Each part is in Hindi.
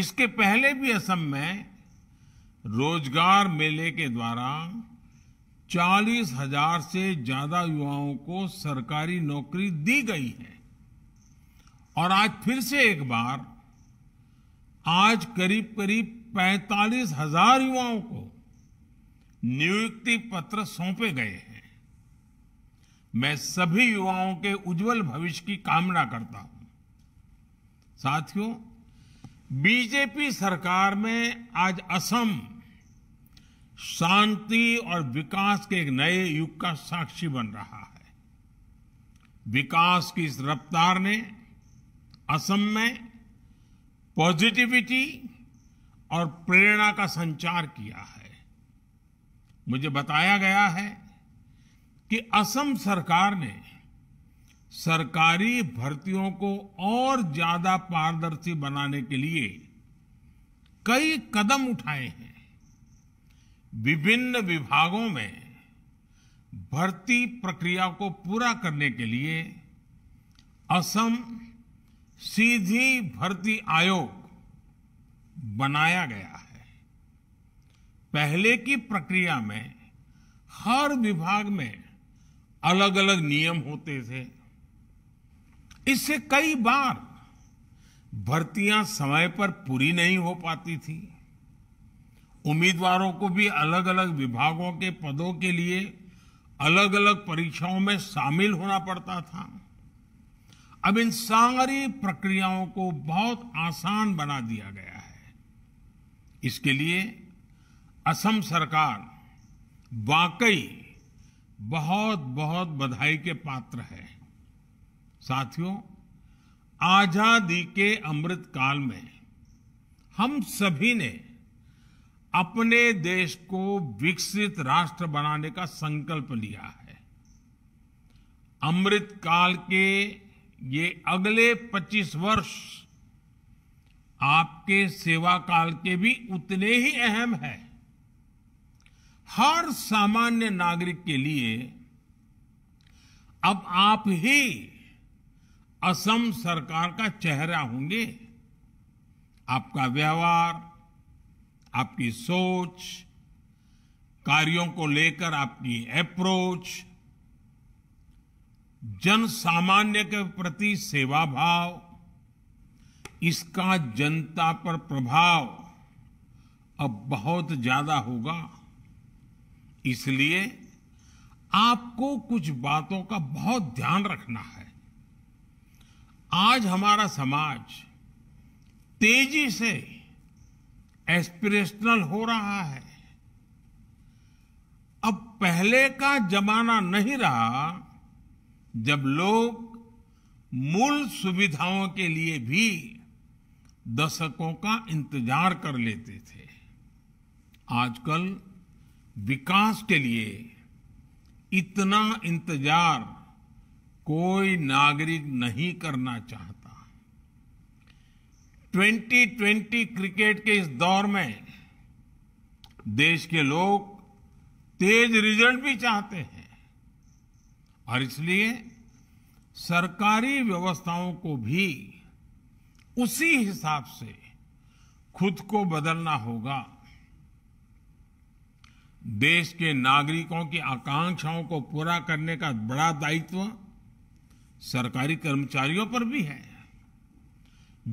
इसके पहले भी असम में रोजगार मेले के द्वारा चालीस हजार से ज्यादा युवाओं को सरकारी नौकरी दी गई है और आज फिर से एक बार आज करीब करीब पैंतालीस हजार युवाओं को नियुक्ति पत्र सौंपे गए हैं मैं सभी युवाओं के उज्जवल भविष्य की कामना करता हूं साथियों बीजेपी सरकार में आज असम शांति और विकास के एक नए युग का साक्षी बन रहा है विकास की इस रफ्तार ने असम में पॉजिटिविटी और प्रेरणा का संचार किया है मुझे बताया गया है कि असम सरकार ने सरकारी भर्तियों को और ज्यादा पारदर्शी बनाने के लिए कई कदम उठाए हैं विभिन्न विभागों में भर्ती प्रक्रिया को पूरा करने के लिए असम सीधी भर्ती आयोग बनाया गया है पहले की प्रक्रिया में हर विभाग में अलग अलग नियम होते थे इससे कई बार भर्तियां समय पर पूरी नहीं हो पाती थी उम्मीदवारों को भी अलग अलग विभागों के पदों के लिए अलग अलग परीक्षाओं में शामिल होना पड़ता था अब इन सारी प्रक्रियाओं को बहुत आसान बना दिया गया है इसके लिए असम सरकार वाकई बहुत बहुत बधाई के पात्र है साथियों आजादी के अमृत काल में हम सभी ने अपने देश को विकसित राष्ट्र बनाने का संकल्प लिया है अमृत काल के ये अगले 25 वर्ष आपके सेवा काल के भी उतने ही अहम है हर सामान्य नागरिक के लिए अब आप ही असम सरकार का चेहरा होंगे आपका व्यवहार आपकी सोच कार्यों को लेकर आपकी अप्रोच जन सामान्य के प्रति सेवा भाव इसका जनता पर प्रभाव अब बहुत ज्यादा होगा इसलिए आपको कुछ बातों का बहुत ध्यान रखना है आज हमारा समाज तेजी से एस्पिरेशनल हो रहा है अब पहले का जमाना नहीं रहा जब लोग मूल सुविधाओं के लिए भी दशकों का इंतजार कर लेते थे आजकल विकास के लिए इतना इंतजार कोई नागरिक नहीं करना चाहता 2020 क्रिकेट के इस दौर में देश के लोग तेज रिजल्ट भी चाहते हैं और इसलिए सरकारी व्यवस्थाओं को भी उसी हिसाब से खुद को बदलना होगा देश के नागरिकों की आकांक्षाओं को पूरा करने का बड़ा दायित्व सरकारी कर्मचारियों पर भी है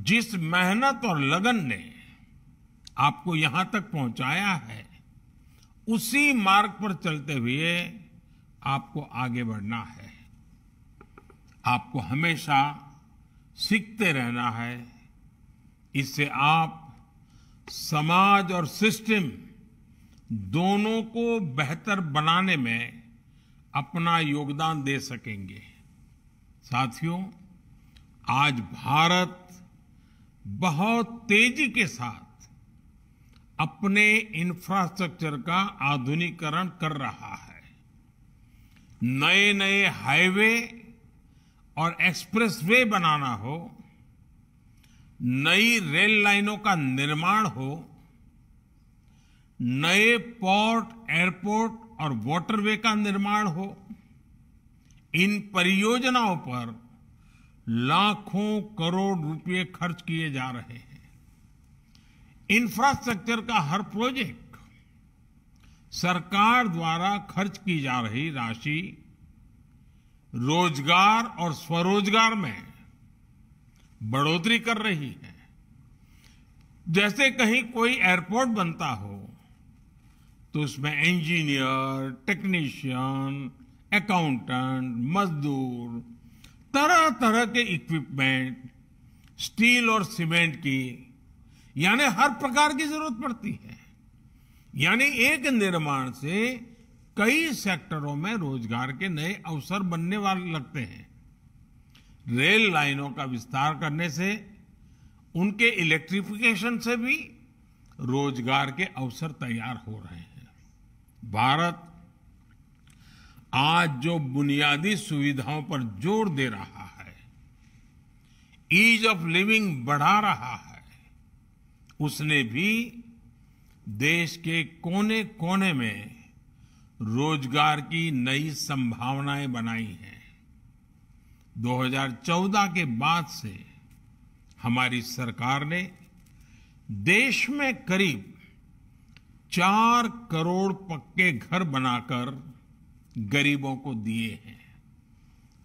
जिस मेहनत और लगन ने आपको यहां तक पहुंचाया है उसी मार्ग पर चलते हुए आपको आगे बढ़ना है आपको हमेशा सीखते रहना है इससे आप समाज और सिस्टम दोनों को बेहतर बनाने में अपना योगदान दे सकेंगे साथियों आज भारत बहुत तेजी के साथ अपने इंफ्रास्ट्रक्चर का आधुनिकरण कर रहा है नए नए हाईवे और एक्सप्रेसवे बनाना हो नई रेल लाइनों का निर्माण हो नए पोर्ट एयरपोर्ट और वाटरवे का निर्माण हो इन परियोजनाओं पर लाखों करोड़ रुपए खर्च किए जा रहे हैं इंफ्रास्ट्रक्चर का हर प्रोजेक्ट सरकार द्वारा खर्च की जा रही राशि रोजगार और स्वरोजगार में बढ़ोतरी कर रही है जैसे कहीं कोई एयरपोर्ट बनता हो तो उसमें इंजीनियर टेक्नीशियन अकाउंटेंट मजदूर तरह तरह के इक्विपमेंट स्टील और सीमेंट की यानी हर प्रकार की जरूरत पड़ती है यानी एक निर्माण से कई सेक्टरों में रोजगार के नए अवसर बनने वाले लगते हैं रेल लाइनों का विस्तार करने से उनके इलेक्ट्रिफिकेशन से भी रोजगार के अवसर तैयार हो रहे हैं भारत आज जो बुनियादी सुविधाओं पर जोर दे रहा है ईज ऑफ लिविंग बढ़ा रहा है उसने भी देश के कोने कोने में रोजगार की नई संभावनाएं बनाई हैं 2014 के बाद से हमारी सरकार ने देश में करीब चार करोड़ पक्के घर बनाकर गरीबों को दिए हैं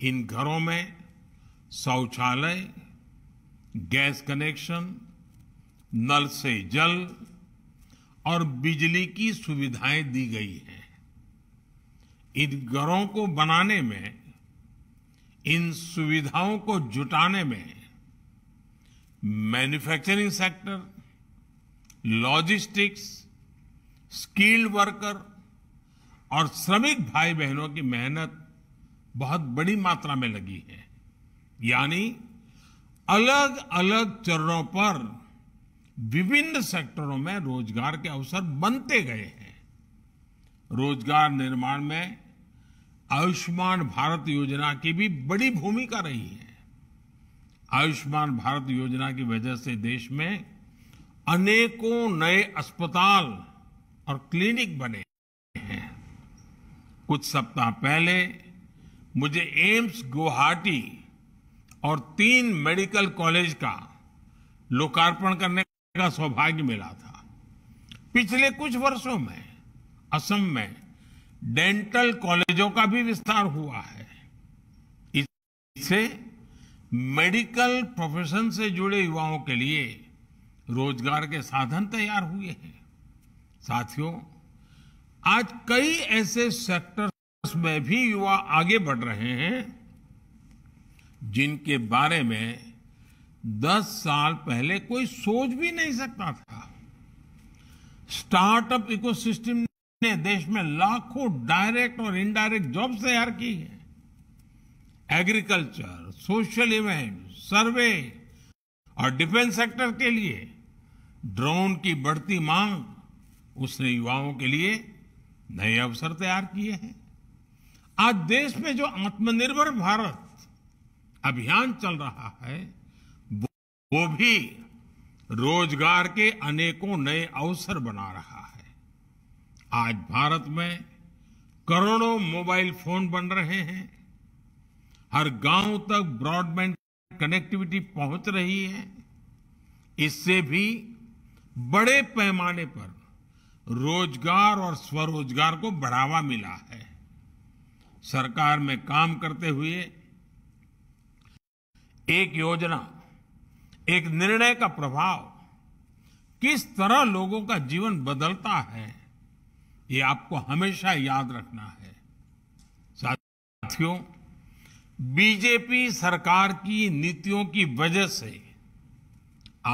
इन घरों में शौचालय गैस कनेक्शन नल से जल और बिजली की सुविधाएं दी गई हैं इन घरों को बनाने में इन सुविधाओं को जुटाने में manufacturing sector logistics skilled worker और श्रमिक भाई बहनों की मेहनत बहुत बड़ी मात्रा में लगी है यानी अलग अलग चरणों पर विभिन्न सेक्टरों में रोजगार के अवसर बनते गए हैं रोजगार निर्माण में आयुष्मान भारत योजना की भी बड़ी भूमिका रही है आयुष्मान भारत योजना की वजह से देश में अनेकों नए अस्पताल और क्लिनिक बने कुछ सप्ताह पहले मुझे एम्स गुवाहाटी और तीन मेडिकल कॉलेज का लोकार्पण करने का सौभाग्य मिला था पिछले कुछ वर्षों में असम में डेंटल कॉलेजों का भी विस्तार हुआ है इससे मेडिकल प्रोफेशन से जुड़े युवाओं के लिए रोजगार के साधन तैयार हुए हैं साथियों आज कई ऐसे सेक्टर्स में भी युवा आगे बढ़ रहे हैं जिनके बारे में 10 साल पहले कोई सोच भी नहीं सकता था स्टार्टअप इकोसिस्टम ने देश में लाखों डायरेक्ट और इनडायरेक्ट जॉब्स तैयार की है एग्रीकल्चर सोशल इवेंट सर्वे और डिफेंस सेक्टर के लिए ड्रोन की बढ़ती मांग उसने युवाओं के लिए नए अवसर तैयार किए हैं आज देश में जो आत्मनिर्भर भारत अभियान चल रहा है वो भी रोजगार के अनेकों नए अवसर बना रहा है आज भारत में करोड़ों मोबाइल फोन बन रहे हैं हर गांव तक ब्रॉडबैंड कनेक्टिविटी पहुंच रही है इससे भी बड़े पैमाने पर रोजगार और स्वरोजगार को बढ़ावा मिला है सरकार में काम करते हुए एक योजना एक निर्णय का प्रभाव किस तरह लोगों का जीवन बदलता है ये आपको हमेशा याद रखना है साथियों बीजेपी सरकार की नीतियों की वजह से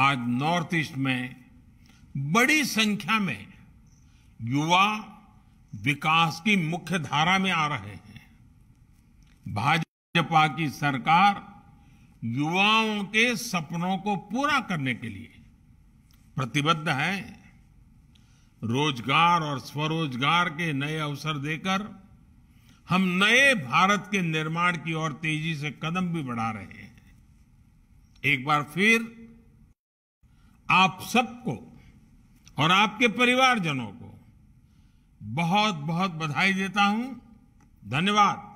आज नॉर्थ ईस्ट में बड़ी संख्या में युवा विकास की मुख्य धारा में आ रहे हैं भाजपा की सरकार युवाओं के सपनों को पूरा करने के लिए प्रतिबद्ध है रोजगार और स्वरोजगार के नए अवसर देकर हम नए भारत के निर्माण की ओर तेजी से कदम भी बढ़ा रहे हैं एक बार फिर आप सबको और आपके परिवारजनों को बहुत बहुत बधाई देता हूं धन्यवाद